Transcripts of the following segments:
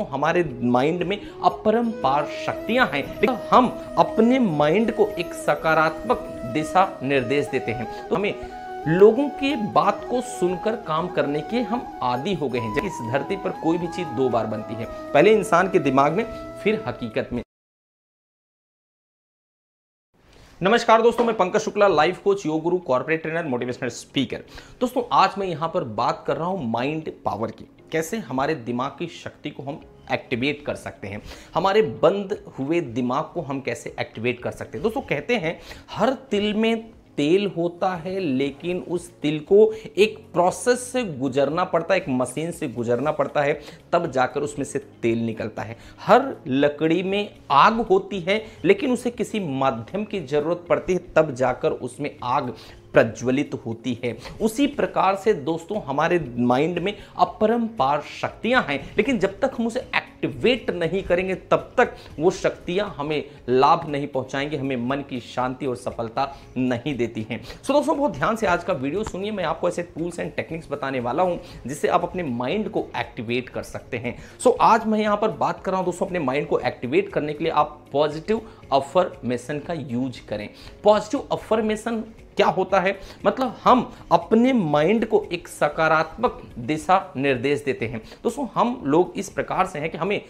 तो हमारे माइंड में अपरम्पार शक्तियां हैं लेकिन हम अपने माइंड को एक सकारात्मक दिशा निर्देश देते हैं तो हमें लोगों के बात को सुनकर काम करने के हम आदि हो गए हैं जब इस धरती पर कोई भी चीज़ दो बार बनती है पहले इंसान के दिमाग में फिर हकीकत में नमस्कार दोस्तों मैं पंकज शुक्ला लाइफ कोच योग गुरु कॉर्पोरेट ट्रेनर मोटिवेशनल स्पीकर दोस्तों आज मैं यहाँ पर बात कर रहा हूँ माइंड पावर की कैसे हमारे दिमाग की शक्ति को हम एक्टिवेट कर सकते हैं हमारे बंद हुए दिमाग को हम कैसे एक्टिवेट कर सकते हैं दोस्तों कहते हैं हर तिल में तेल होता है लेकिन उस तिल को एक प्रोसेस से गुजरना पड़ता है एक मशीन से गुजरना पड़ता है तब जाकर उसमें से तेल निकलता है हर लकड़ी में आग होती है लेकिन उसे किसी माध्यम की जरूरत पड़ती है तब जाकर उसमें आग प्रज्वलित होती है उसी प्रकार से दोस्तों हमारे माइंड में अपरम्पार शक्तियां हैं लेकिन जब तक हम उसे एक्टिवेट नहीं करेंगे तब तक वो शक्तियां हमें लाभ नहीं पहुंचाएंगे हमें मन की शांति और सफलता नहीं देती हैं सो दोस्तों बहुत ध्यान से आज का वीडियो सुनिए मैं आपको ऐसे टूल्स एंड टेक्निक्स बताने वाला हूं जिससे आप अपने माइंड को एक्टिवेट कर सकते हैं सो आज मैं यहां पर बात कर रहा हूं दोस्तों अपने माइंड को एक्टिवेट करने के लिए आप पॉजिटिव अफर्मेशन का यूज करें पॉजिटिव अफर्मेशन क्या होता है मतलब हम अपने माइंड को एक सकारात्मक दिशा निर्देश देते हैं दोस्तों हम लोग इस प्रकार से हैं कि हमें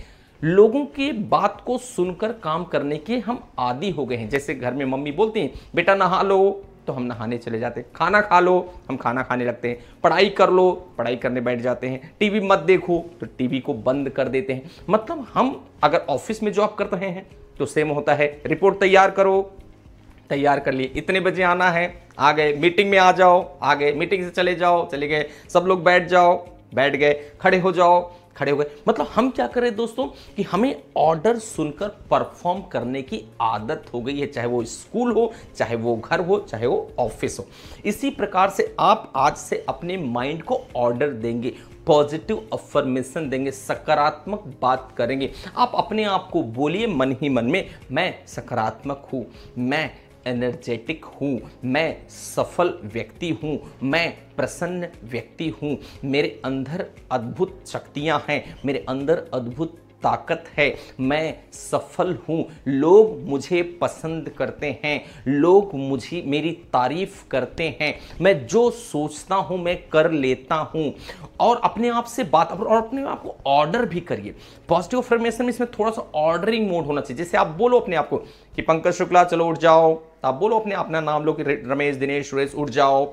लोगों के बात को सुनकर काम करने के हम आदि हो गए हैं जैसे घर में मम्मी बोलती हैं बेटा नहा लो तो हम नहाने चले जाते हैं खाना खा लो हम खाना खाने लगते हैं पढ़ाई कर लो पढ़ाई करने बैठ जाते हैं टीवी मत देखो तो टीवी को बंद कर देते हैं मतलब हम अगर ऑफिस में जॉब कर रहे हैं तो सेम होता है रिपोर्ट तैयार करो तैयार कर लिए इतने बजे आना है आ गए मीटिंग में आ जाओ आ गए मीटिंग से चले जाओ चले गए सब लोग बैठ जाओ बैठ गए खड़े हो जाओ खड़े हो गए मतलब हम क्या कर रहे हैं दोस्तों कि हमें ऑर्डर सुनकर परफॉर्म करने की आदत हो गई है चाहे वो स्कूल हो चाहे वो घर हो चाहे वो ऑफिस हो इसी प्रकार से आप आज से अपने माइंड को ऑर्डर देंगे पॉजिटिव अफर्मेशन देंगे सकारात्मक बात करेंगे आप अपने आप को बोलिए मन ही मन में मैं सकारात्मक हूँ मैं एनर्जेटिक हूँ मैं सफल व्यक्ति हूँ मैं प्रसन्न व्यक्ति हूँ मेरे अंदर अद्भुत शक्तियाँ हैं मेरे अंदर अद्भुत ताकत है मैं सफल हूँ लोग मुझे पसंद करते हैं लोग मुझे मेरी तारीफ करते हैं मैं जो सोचता हूँ मैं कर लेता हूँ और अपने आप से बात और अपने आप को ऑर्डर भी करिए पॉजिटिव फॉर्मेशन में इसमें थोड़ा सा ऑर्डरिंग मोड होना चाहिए जैसे आप बोलो अपने आप को कि पंकज शुक्ला चलो उठ जाओ आप बोलो अपने अपना नाम लो कि रमेश दिनेश सुरेश उठ जाओ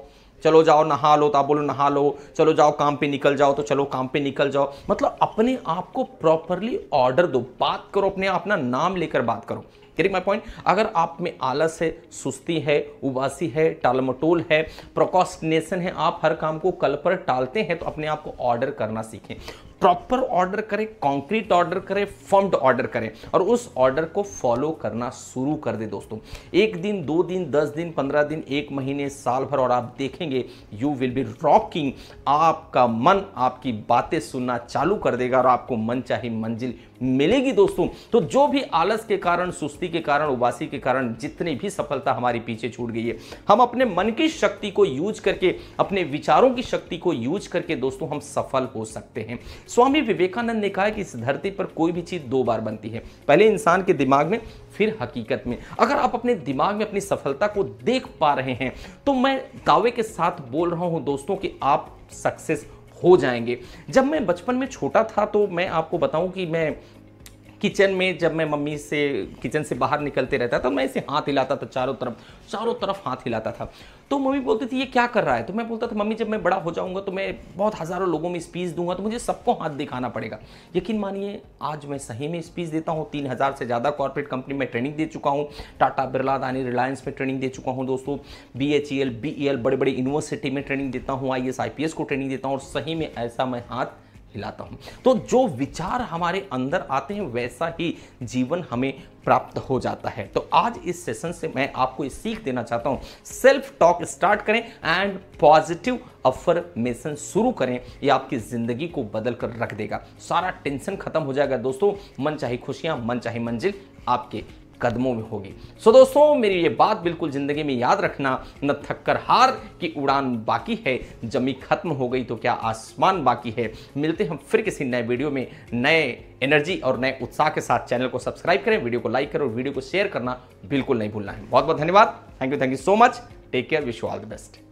चलो जाओ नहा लो तो आप बोलो नहा लो चलो जाओ काम पे निकल जाओ तो चलो काम पे निकल जाओ मतलब अपने आप को प्रॉपरली ऑर्डर दो बात करो अपने अपना नाम लेकर बात करो गेटिंग माई पॉइंट अगर आप में आलस है सुस्ती है उबासी है टालमटोल है प्रोकॉस्टिनेशन है आप हर काम को कल पर टालते हैं तो अपने आप को ऑर्डर करना सीखें प्रॉपर ऑर्डर करें कॉन्क्रीट ऑर्डर करें फर्म्ड ऑर्डर करें और उस ऑर्डर को फॉलो करना शुरू कर दे दोस्तों एक दिन दो दिन दस दिन पंद्रह दिन एक महीने साल भर और आप देखेंगे यू विल बी रॉकिंग आपका मन आपकी बातें सुनना चालू कर देगा और आपको मन चाहे मंजिल मिलेगी दोस्तों तो जो भी आलस के कारण सुस्ती के कारण उबासी के कारण जितनी भी सफलता हमारे पीछे छूट गई है हम अपने मन की शक्ति को यूज करके अपने विचारों की शक्ति को यूज करके दोस्तों हम सफल हो सकते हैं स्वामी विवेकानंद ने कहा कि इस धरती पर कोई भी चीज़ दो बार बनती है पहले इंसान के दिमाग में फिर हकीकत में अगर आप अपने दिमाग में अपनी सफलता को देख पा रहे हैं तो मैं दावे के साथ बोल रहा हूँ दोस्तों कि आप सक्सेस हो जाएंगे जब मैं बचपन में छोटा था तो मैं आपको बताऊं कि मैं किचन में जब मैं मम्मी से किचन से बाहर निकलते रहता था मैं इसे हाथ हिलाता था चारों तरफ चारों तरफ हाथ हिलाता था तो मम्मी बोलती थी ये क्या कर रहा है तो मैं बोलता था मम्मी जब मैं बड़ा हो जाऊंगा तो मैं बहुत हज़ारों लोगों में स्पीच दूंगा तो मुझे सबको हाथ दिखाना पड़ेगा यकीन मानिए आज मैं सही में स्पीच देता हूँ तीन हज़ार से ज़्यादा कॉर्पोरेट कंपनी में ट्रेनिंग दे चुका हूँ टाटा बिरला दानी रिलायंस में ट्रेनिंग दे चुका हूँ दोस्तों B H E L B E L बड़े बड़े यूनिवर्सिटी में ट्रेनिंग देता हूँ I S I P S को ट्रेनिंग देता हूँ और सही में ऐसा मैं हाथ हिलाता हूँ तो जो विचार हमारे अंदर आते हैं वैसा ही जीवन हमें प्राप्त हो जाता है तो आज इस सेशन से मैं आपको ये सीख देना चाहता हूँ सेल्फ टॉक स्टार्ट करें एंड पॉजिटिव अफर्मेशन शुरू करें ये आपकी ज़िंदगी को बदल कर रख देगा सारा टेंशन खत्म हो जाएगा दोस्तों मन चाहे खुशियाँ मन चाहे मंजिल आपके कदमों में होगी सो दोस्तों मेरी ये बात बिल्कुल ज़िंदगी में याद रखना न थककर हार की उड़ान बाकी है जमी खत्म हो गई तो क्या आसमान बाकी है मिलते हम फिर किसी नए वीडियो में नए एनर्जी और नए उत्साह के साथ चैनल को सब्सक्राइब करें वीडियो को लाइक करें और वीडियो को शेयर करना बिल्कुल नहीं भूलना है बहुत बहुत धन्यवाद thank you thank you so much take care wish you all the best